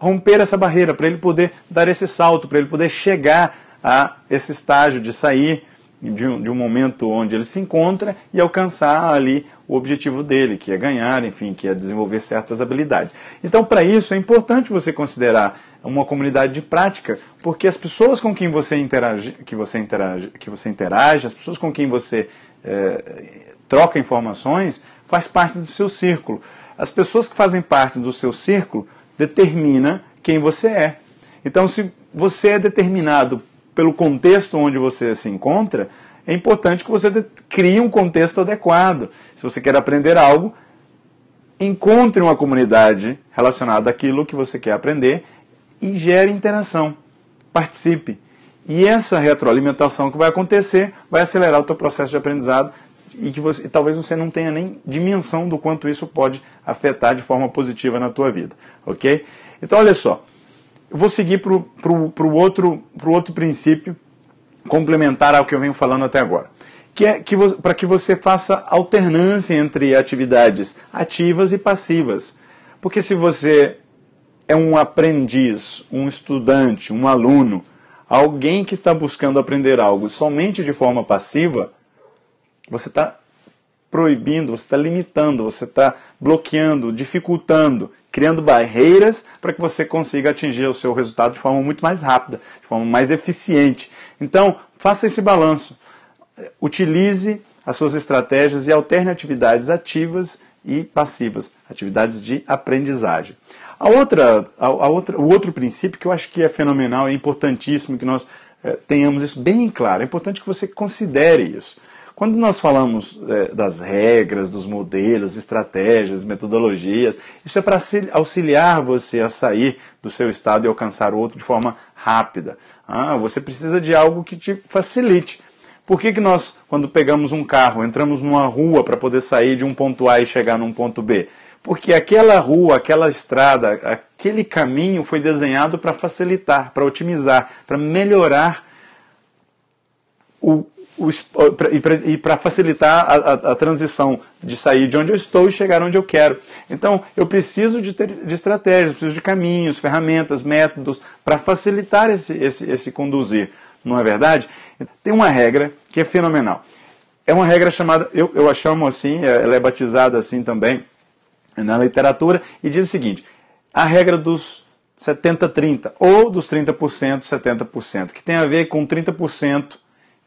romper essa barreira, para ele poder dar esse salto, para ele poder chegar a esse estágio de sair de um, de um momento onde ele se encontra e alcançar ali o objetivo dele, que é ganhar, enfim, que é desenvolver certas habilidades. Então, para isso, é importante você considerar uma comunidade de prática, porque as pessoas com quem você interage, que você interage, que você interage as pessoas com quem você é, troca informações, faz parte do seu círculo. As pessoas que fazem parte do seu círculo determina quem você é. Então, se você é determinado pelo contexto onde você se encontra, é importante que você crie um contexto adequado. Se você quer aprender algo, encontre uma comunidade relacionada àquilo que você quer aprender e gere interação. Participe. E essa retroalimentação que vai acontecer vai acelerar o teu processo de aprendizado e que você, e talvez você não tenha nem dimensão do quanto isso pode afetar de forma positiva na tua vida, ok? Então, olha só, eu vou seguir para o outro, outro princípio complementar ao que eu venho falando até agora. Que é que para que você faça alternância entre atividades ativas e passivas. Porque se você é um aprendiz, um estudante, um aluno, alguém que está buscando aprender algo somente de forma passiva, você está proibindo, você está limitando, você está bloqueando, dificultando, criando barreiras para que você consiga atingir o seu resultado de forma muito mais rápida, de forma mais eficiente. Então, faça esse balanço. Utilize as suas estratégias e alterne atividades ativas e passivas, atividades de aprendizagem. A outra, a, a outra, o outro princípio que eu acho que é fenomenal, é importantíssimo que nós eh, tenhamos isso bem claro. É importante que você considere isso. Quando nós falamos é, das regras, dos modelos, estratégias, metodologias, isso é para auxiliar você a sair do seu estado e alcançar outro de forma rápida. Ah, você precisa de algo que te facilite. Por que, que nós, quando pegamos um carro, entramos numa rua para poder sair de um ponto A e chegar num ponto B? Porque aquela rua, aquela estrada, aquele caminho foi desenhado para facilitar, para otimizar, para melhorar o e para facilitar a, a, a, transição de sair de onde eu estou e chegar onde eu quero. Então, eu preciso de, ter, de estratégias, preciso de caminhos, ferramentas, métodos para facilitar esse, esse, esse conduzir, não é verdade? Tem uma regra que é fenomenal. É uma regra chamada, eu, eu a chamo assim, é, ela é batizada assim também na literatura, e diz o seguinte: a regra dos 70-30, ou dos 30%, 70%, que tem a ver com 30%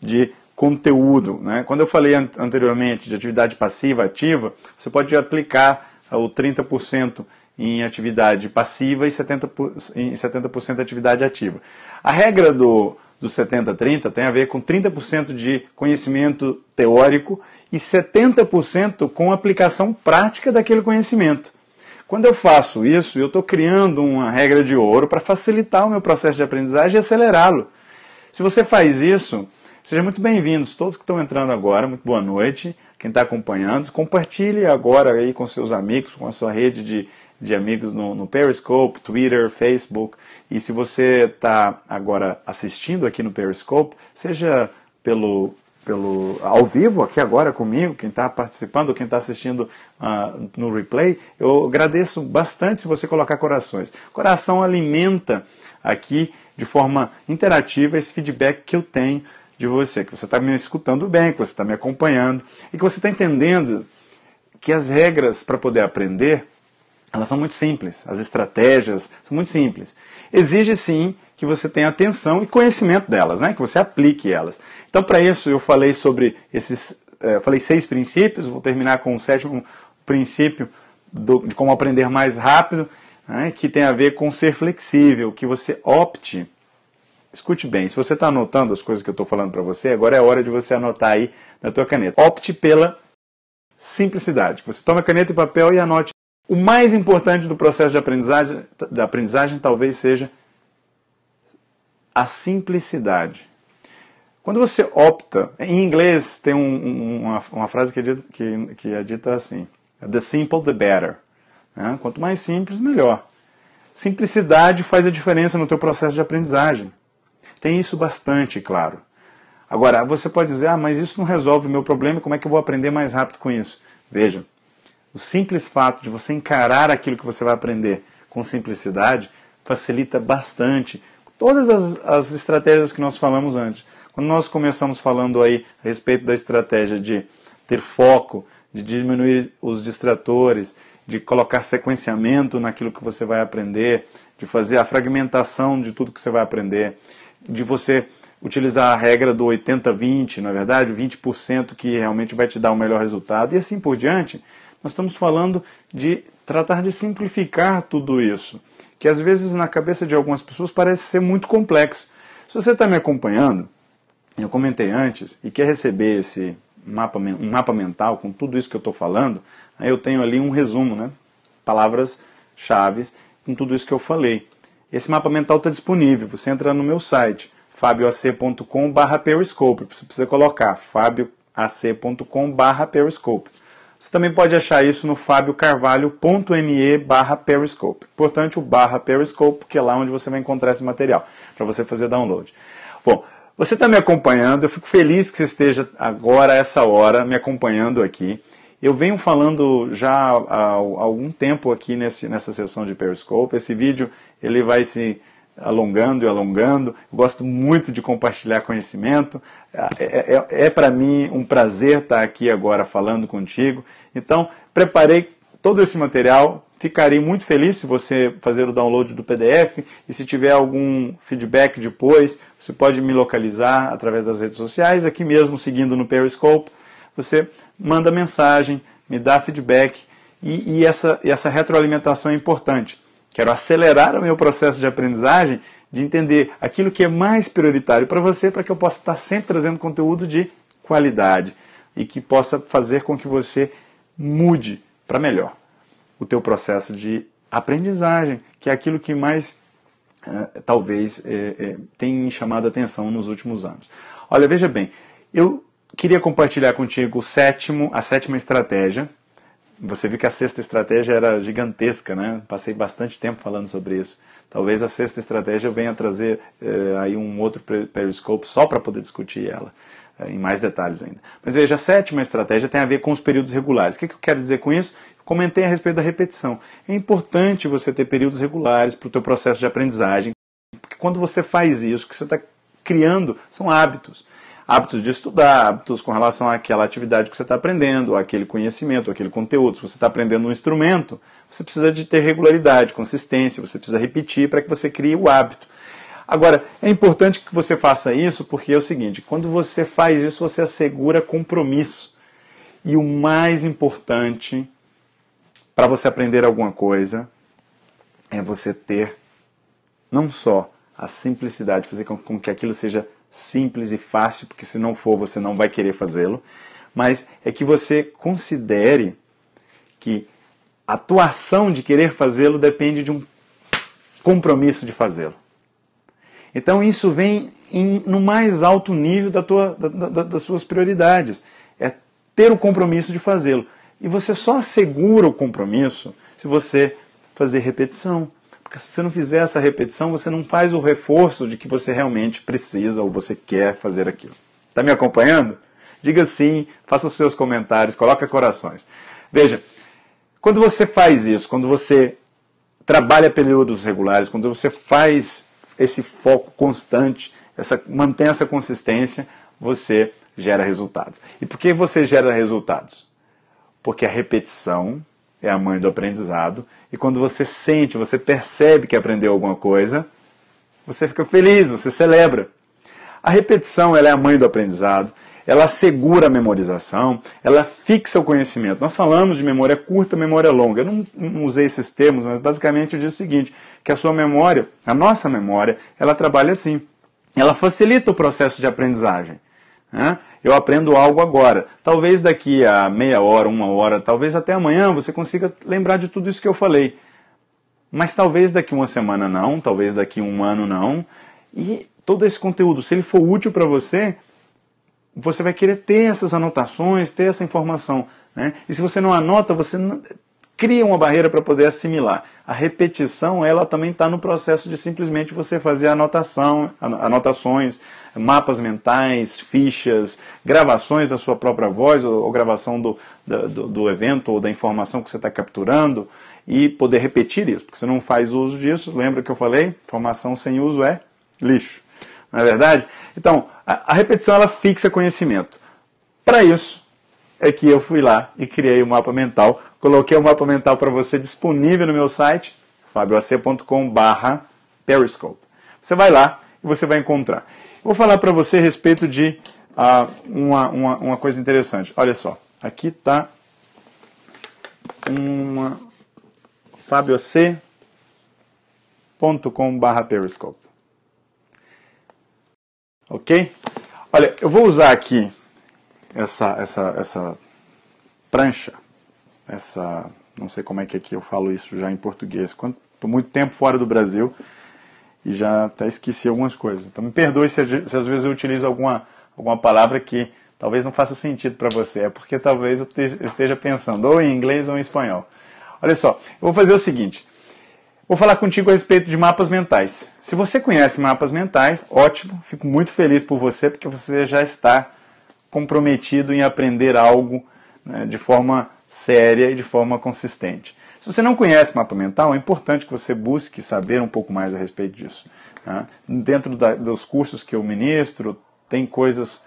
de conteúdo. Né? Quando eu falei anteriormente de atividade passiva, ativa, você pode aplicar ah, o 30% em atividade passiva e 70%, em 70 atividade ativa. A regra do, do 70-30 tem a ver com 30% de conhecimento teórico e 70% com aplicação prática daquele conhecimento. Quando eu faço isso, eu estou criando uma regra de ouro para facilitar o meu processo de aprendizagem e acelerá-lo. Se você faz isso, Sejam muito bem-vindos, todos que estão entrando agora, muito boa noite. Quem está acompanhando, compartilhe agora aí com seus amigos, com a sua rede de, de amigos no, no Periscope, Twitter, Facebook. E se você está agora assistindo aqui no Periscope, seja pelo pelo ao vivo aqui agora comigo, quem está participando, quem está assistindo uh, no replay, eu agradeço bastante se você colocar corações. Coração alimenta aqui de forma interativa esse feedback que eu tenho de você, que você está me escutando bem, que você está me acompanhando e que você está entendendo que as regras para poder aprender elas são muito simples, as estratégias são muito simples. Exige sim que você tenha atenção e conhecimento delas, né? que você aplique elas. Então, para isso, eu falei sobre esses. É, falei seis princípios, vou terminar com o sétimo princípio do, de como aprender mais rápido, né? que tem a ver com ser flexível, que você opte Escute bem, se você está anotando as coisas que eu estou falando para você, agora é hora de você anotar aí na tua caneta. Opte pela simplicidade. Você toma caneta e papel e anote. O mais importante do processo de aprendizagem, da aprendizagem talvez seja a simplicidade. Quando você opta, em inglês tem um, uma, uma, frase que é, dita, que, que é dita assim: the simple the better. Né? Quanto mais simples, melhor. Simplicidade faz a diferença no teu processo de aprendizagem. Tem isso bastante, claro. Agora, você pode dizer, ah, mas isso não resolve o meu problema, como é que eu vou aprender mais rápido com isso? Veja, o simples fato de você encarar aquilo que você vai aprender com simplicidade facilita bastante todas as, as estratégias que nós falamos antes. Quando nós começamos falando aí a respeito da estratégia de ter foco, de diminuir os distratores, de colocar sequenciamento naquilo que você vai aprender, de fazer a fragmentação de tudo que você vai aprender, de você utilizar a regra do 80-20, na é verdade, 20% que realmente vai te dar o melhor resultado e assim por diante. Nós estamos falando de tratar de simplificar tudo isso, que às vezes na cabeça de algumas pessoas parece ser muito complexo. Se você está me acompanhando, eu comentei antes, e quer receber esse mapa, um mapa mental com tudo isso que eu estou falando, aí eu tenho ali um resumo, né? palavras-chave com tudo isso que eu falei. Esse mapa mental está disponível. Você entra no meu site, fabioac.com.br periscope. Você precisa colocar fabioac.com.br periscope. Você também pode achar isso no fabiocarvalho.me Periscope. Importante o barra Periscope, porque é lá onde você vai encontrar esse material, para você fazer download. Bom, você está me acompanhando, eu fico feliz que você esteja agora, essa hora, me acompanhando aqui. Eu venho falando já há algum tempo aqui nesse, nessa sessão de Periscope. Esse vídeo ele vai se alongando e alongando. Gosto muito de compartilhar conhecimento. Ah, é, é, é, é para mim um prazer estar aqui agora falando contigo. Então, preparei todo esse material. Ficarei muito feliz se você fazer o download do PDF e se tiver algum feedback depois, você pode me localizar através das redes sociais, aqui mesmo seguindo no Periscope. Você manda mensagem, me dá feedback e, e essa, essa retroalimentação é importante Quero acelerar o meu processo de aprendizagem, de entender aquilo que é mais prioritário para você, para que eu possa estar sempre trazendo conteúdo de qualidade e que possa fazer com que você mude para melhor o teu processo de aprendizagem, que é aquilo que mais eh, talvez eh, eh, tem chamado a atenção nos últimos anos. Olha, veja bem, eu queria compartilhar contigo o sétimo, a sétima estratégia você viu que a sexta estratégia era gigantesca, né? Passei bastante tempo falando sobre isso. Talvez a sexta estratégia eu venha trazer eh, aí um outro periscope só para poder discutir ela eh, em mais detalhes ainda. Mas veja, a sétima estratégia tem a ver com os períodos regulares. O que, que eu quero dizer com isso? Comentei a respeito da repetição. É importante você ter períodos regulares para o teu processo de aprendizagem, porque quando você faz isso, o que você está criando são hábitos hábitos de estudar, hábitos com relação àquela atividade que você está aprendendo, aquele conhecimento, aquele conteúdo. Se você está aprendendo um instrumento, você precisa de ter regularidade, consistência, você precisa repetir para que você crie o hábito. Agora, é importante que você faça isso porque é o seguinte: quando você faz isso, você assegura compromisso. E o mais importante para você aprender alguma coisa é você ter não só a simplicidade, fazer com que aquilo seja simples e fácil, porque se não for, você não vai querer fazê-lo, mas é que você considere que a atuação de querer fazê-lo depende de um compromisso de fazê-lo. Então isso vem em, no mais alto nível da tua, da, da, das suas prioridades. É ter o compromisso de fazê-lo. E você só assegura o compromisso se você fazer repetição, porque se você não fizer essa repetição, você não faz o reforço de que você realmente precisa ou você quer fazer aquilo. Está me acompanhando? Diga sim, faça os seus comentários, coloca corações. Veja, quando você faz isso, quando você trabalha períodos regulares, quando você faz esse foco constante, essa, mantém essa consistência, você gera resultados. E por que você gera resultados? Porque a repetição é a mãe do aprendizado. E quando você sente, você percebe que aprendeu alguma coisa, você fica feliz, você celebra. A repetição ela é a mãe do aprendizado, ela assegura a memorização, ela fixa o conhecimento. Nós falamos de memória curta, memória longa. Eu não, não usei esses termos, mas basicamente eu digo o seguinte, que a sua memória, a nossa memória, ela trabalha assim. Ela facilita o processo de aprendizagem. Né? eu aprendo algo agora. Talvez daqui a meia hora, uma hora, talvez até amanhã você consiga lembrar de tudo isso que eu falei. Mas talvez daqui uma semana não, talvez daqui um ano não. E todo esse conteúdo, se ele for útil para você, você vai querer ter essas anotações, ter essa informação. Né? E se você não anota, você não... cria uma barreira para poder assimilar. A repetição, ela também está no processo de simplesmente você fazer anotação, anotações, mapas mentais, fichas, gravações da sua própria voz ou, ou gravação do, do, do evento ou da informação que você está capturando e poder repetir isso, porque você não faz uso disso. Lembra que eu falei? Informação sem uso é lixo. Não é verdade? Então, a, a repetição ela fixa conhecimento. Para isso é que eu fui lá e criei o um mapa mental. Coloquei o um mapa mental para você disponível no meu site, fabioac.com/periscope. Você vai lá e você vai encontrar. Vou falar para você a respeito de ah, uma, uma, uma coisa interessante. Olha só, aqui está uma fabioc.com.br Periscope. Ok? Olha, eu vou usar aqui essa, essa, essa prancha, essa, não sei como é que aqui é eu falo isso já em português, estou muito tempo fora do Brasil, e já até esqueci algumas coisas. Então me perdoe se, se às vezes eu utilizo alguma, alguma palavra que talvez não faça sentido para você, é porque talvez eu esteja pensando ou em inglês ou em espanhol. Olha só, eu vou fazer o seguinte. Vou falar contigo a respeito de mapas mentais. Se você conhece mapas mentais, ótimo, fico muito feliz por você, porque você já está comprometido em aprender algo né, de forma séria e de forma consistente. Se você não conhece mapa mental, é importante que você busque saber um pouco mais a respeito disso. Né? Dentro da, dos cursos que eu ministro, tem coisas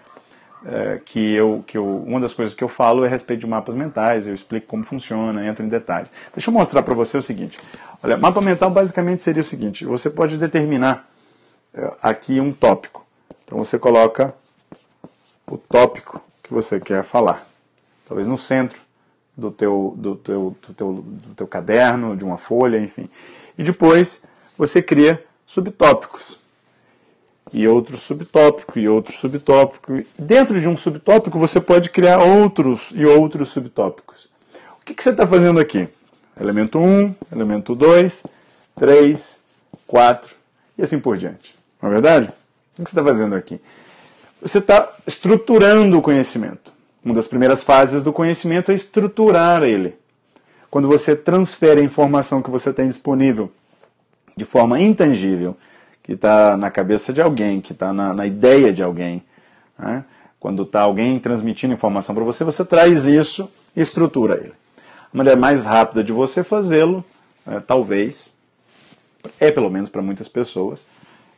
é, que, eu, que eu. Uma das coisas que eu falo é a respeito de mapas mentais, eu explico como funciona, entro em detalhes. Deixa eu mostrar para você o seguinte. Olha, mapa mental basicamente seria o seguinte: você pode determinar é, aqui um tópico. Então você coloca o tópico que você quer falar, talvez no centro do teu, do teu, do teu, do teu caderno, de uma folha, enfim. E depois você cria subtópicos. E outro subtópico, e outro subtópico. Dentro de um subtópico, você pode criar outros e outros subtópicos. O que, que você está fazendo aqui? Elemento 1, elemento 2, 3, 4 e assim por diante. Não é verdade? O que você está fazendo aqui? Você está estruturando o conhecimento. Uma das primeiras fases do conhecimento é estruturar ele. Quando você transfere a informação que você tem disponível de forma intangível, que está na cabeça de alguém, que está na, na, ideia de alguém, né? quando está alguém transmitindo informação para você, você traz isso e estrutura ele. A maneira mais rápida de você fazê-lo, é, talvez, é pelo menos para muitas pessoas,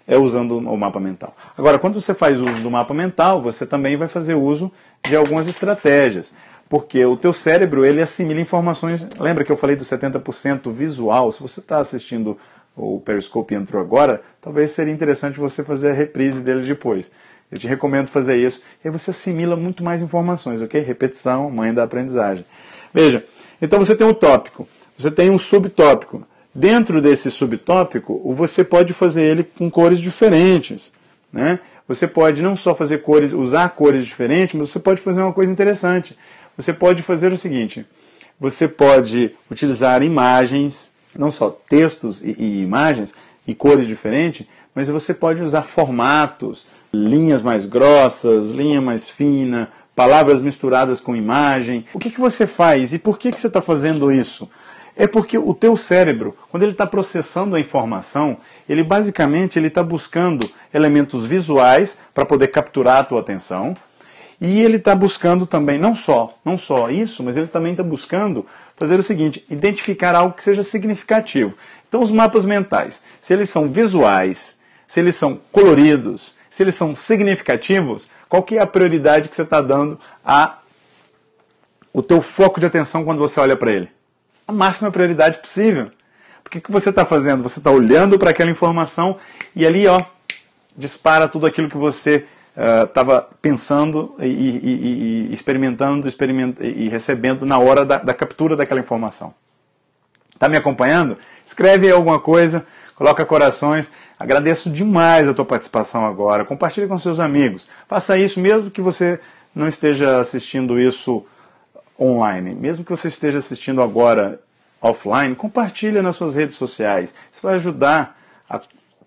é usando o mapa mental. Agora, quando você faz uso do mapa mental, você também vai fazer uso de algumas estratégias, porque o teu cérebro ele assimila informações. Lembra que eu falei do 70% visual? Se você está assistindo o Periscope entrou agora, talvez seria interessante você fazer a reprise dele depois. Eu te recomendo fazer isso. E aí você assimila muito mais informações, ok? Repetição, mãe da aprendizagem. Veja, então você tem um tópico, você tem um subtópico. Dentro desse subtópico, você pode fazer ele com cores diferentes, né? Você pode não só fazer cores, usar cores diferentes, mas você pode fazer uma coisa interessante. Você pode fazer o seguinte: você pode utilizar imagens, não só textos e, e imagens e cores diferentes, mas você pode usar formatos, linhas mais grossas, linha mais fina, palavras misturadas com imagem. O que, que você faz e por que, que você está fazendo isso? É porque o teu cérebro, quando ele está processando a informação, ele basicamente ele está buscando elementos visuais para poder capturar a tua atenção. E ele está buscando também, não só, não só isso, mas ele também está buscando fazer o seguinte, identificar algo que seja significativo. Então os mapas mentais, se eles são visuais, se eles são coloridos, se eles são significativos, qual que é a prioridade que você está dando a o teu foco de atenção quando você olha para ele? a máxima prioridade possível. Porque o que você está fazendo? Você está olhando para aquela informação e ali, ó, dispara tudo aquilo que você estava ah, uh, pensando e, e, e experimentando, experiment e recebendo na hora da, da captura daquela informação. Está me acompanhando? Escreve aí alguma coisa, coloca corações. Agradeço demais a tua participação agora. Compartilhe com seus amigos. Faça isso mesmo que você não esteja assistindo isso online. Mesmo que você esteja assistindo agora offline, compartilha nas suas redes sociais. Isso vai ajudar a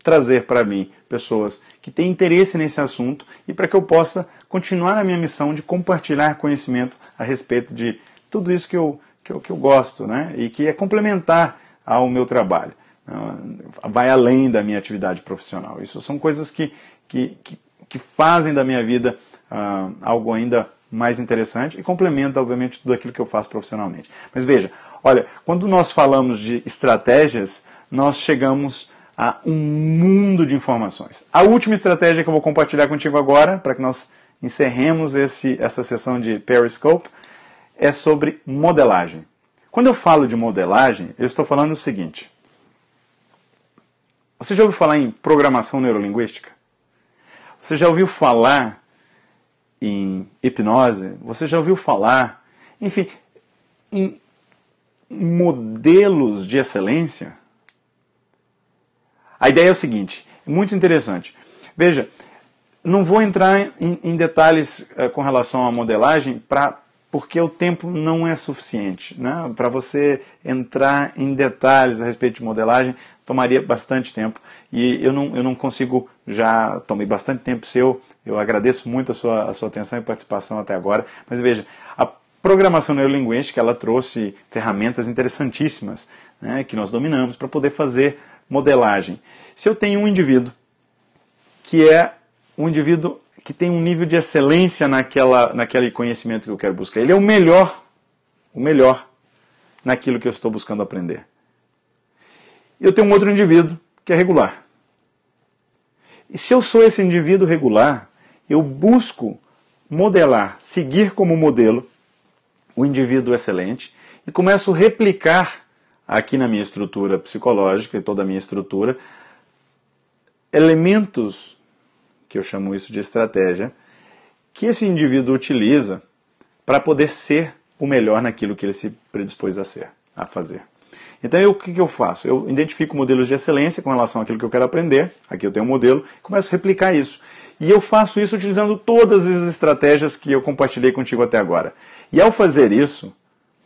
trazer para mim pessoas que têm interesse nesse assunto e para que eu possa continuar a minha missão de compartilhar conhecimento a respeito de tudo isso que eu, que eu, que eu gosto né? e que é complementar ao meu trabalho. Né? Vai além da minha atividade profissional. Isso são coisas que, que, que, que fazem da minha vida ah, algo ainda mais interessante e complementa, obviamente, tudo aquilo que eu faço profissionalmente. Mas veja, olha, quando nós falamos de estratégias, nós chegamos a um mundo de informações. A última estratégia que eu vou compartilhar contigo agora, para que nós encerremos esse, essa sessão de Periscope, é sobre modelagem. Quando eu falo de modelagem, eu estou falando o seguinte. Você já ouviu falar em programação neurolinguística? Você já ouviu falar em hipnose, você já ouviu falar, enfim, em modelos de excelência? A ideia é o seguinte, muito interessante. Veja, não vou entrar em, em detalhes uh, com relação à modelagem para porque o tempo não é suficiente. Né? Para você entrar em detalhes a respeito de modelagem, tomaria bastante tempo. E eu não, eu não consigo, já tomei bastante tempo seu eu agradeço muito a sua, a sua atenção e participação até agora. Mas veja, a programação neurolinguística ela trouxe ferramentas interessantíssimas né, que nós dominamos para poder fazer modelagem. Se eu tenho um indivíduo que é um indivíduo que tem um nível de excelência naquela, naquele conhecimento que eu quero buscar, ele é o melhor, o melhor naquilo que eu estou buscando aprender. E eu tenho um outro indivíduo que é regular. E se eu sou esse indivíduo regular, eu busco modelar, seguir como modelo o indivíduo excelente e começo a replicar aqui na minha estrutura psicológica e toda a minha estrutura elementos que eu chamo isso de estratégia que esse indivíduo utiliza para poder ser o melhor naquilo que ele se predispôs a ser, a fazer. Então, eu, o que, que eu faço? Eu identifico modelos de excelência com relação àquilo que eu quero aprender. Aqui eu tenho um modelo, começo a replicar isso. E eu faço isso utilizando todas as estratégias que eu compartilhei contigo até agora. E ao fazer isso,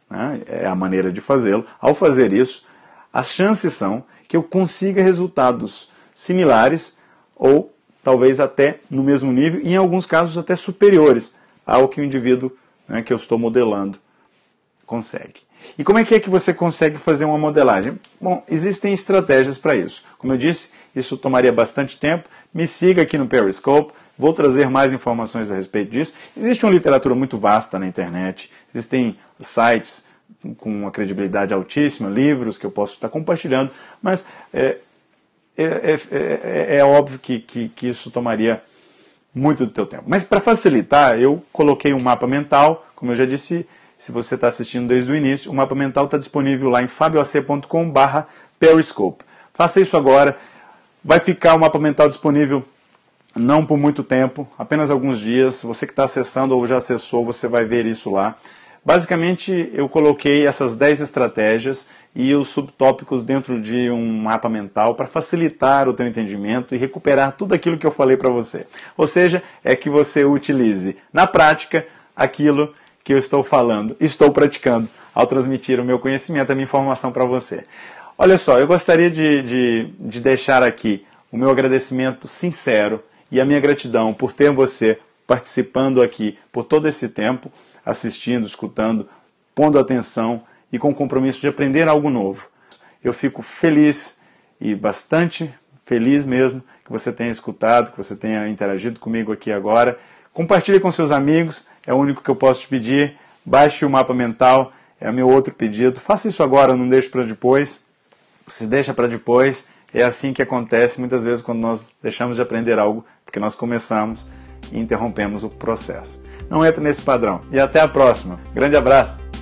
né, é a maneira de fazê-lo, ao fazer isso, as chances são que eu consiga resultados similares ou talvez até no mesmo nível e em alguns casos até superiores ao que o indivíduo né, que eu estou modelando consegue. E como é que é que você consegue fazer uma modelagem? Bom, existem estratégias para isso. Como eu disse, isso tomaria bastante tempo. Me siga aqui no Periscope, vou trazer mais informações a respeito disso. Existe uma literatura muito vasta na internet, existem sites com uma credibilidade altíssima, livros que eu posso estar compartilhando, mas é, é, é, é, é óbvio que, que, que isso tomaria muito do teu tempo. Mas para facilitar, eu coloquei um mapa mental, como eu já disse, se você está assistindo desde o início, o mapa mental está disponível lá em fabioac.com/periscope. Faça isso agora. Vai ficar o mapa mental disponível não por muito tempo, apenas alguns dias. Você que está acessando ou já acessou, você vai ver isso lá. Basicamente, eu coloquei essas 10 estratégias e os subtópicos dentro de um mapa mental para facilitar o teu entendimento e recuperar tudo aquilo que eu falei para você. Ou seja, é que você utilize na prática aquilo que eu estou falando, estou praticando ao transmitir o meu conhecimento, a minha informação para você. Olha só, eu gostaria de, de, de deixar aqui o meu agradecimento sincero e a minha gratidão por ter você participando aqui por todo esse tempo, assistindo, escutando, pondo atenção e com o compromisso de aprender algo novo. Eu fico feliz e bastante feliz mesmo que você tenha escutado, que você tenha interagido comigo aqui agora. Compartilhe com seus amigos, é o único que eu posso te pedir. Baixe o mapa mental, é o meu outro pedido. Faça isso agora, não deixe para depois se deixa para depois. É assim que acontece muitas vezes quando nós deixamos de aprender algo, porque nós começamos e interrompemos o processo. Não entra nesse padrão. E até a próxima. Grande abraço!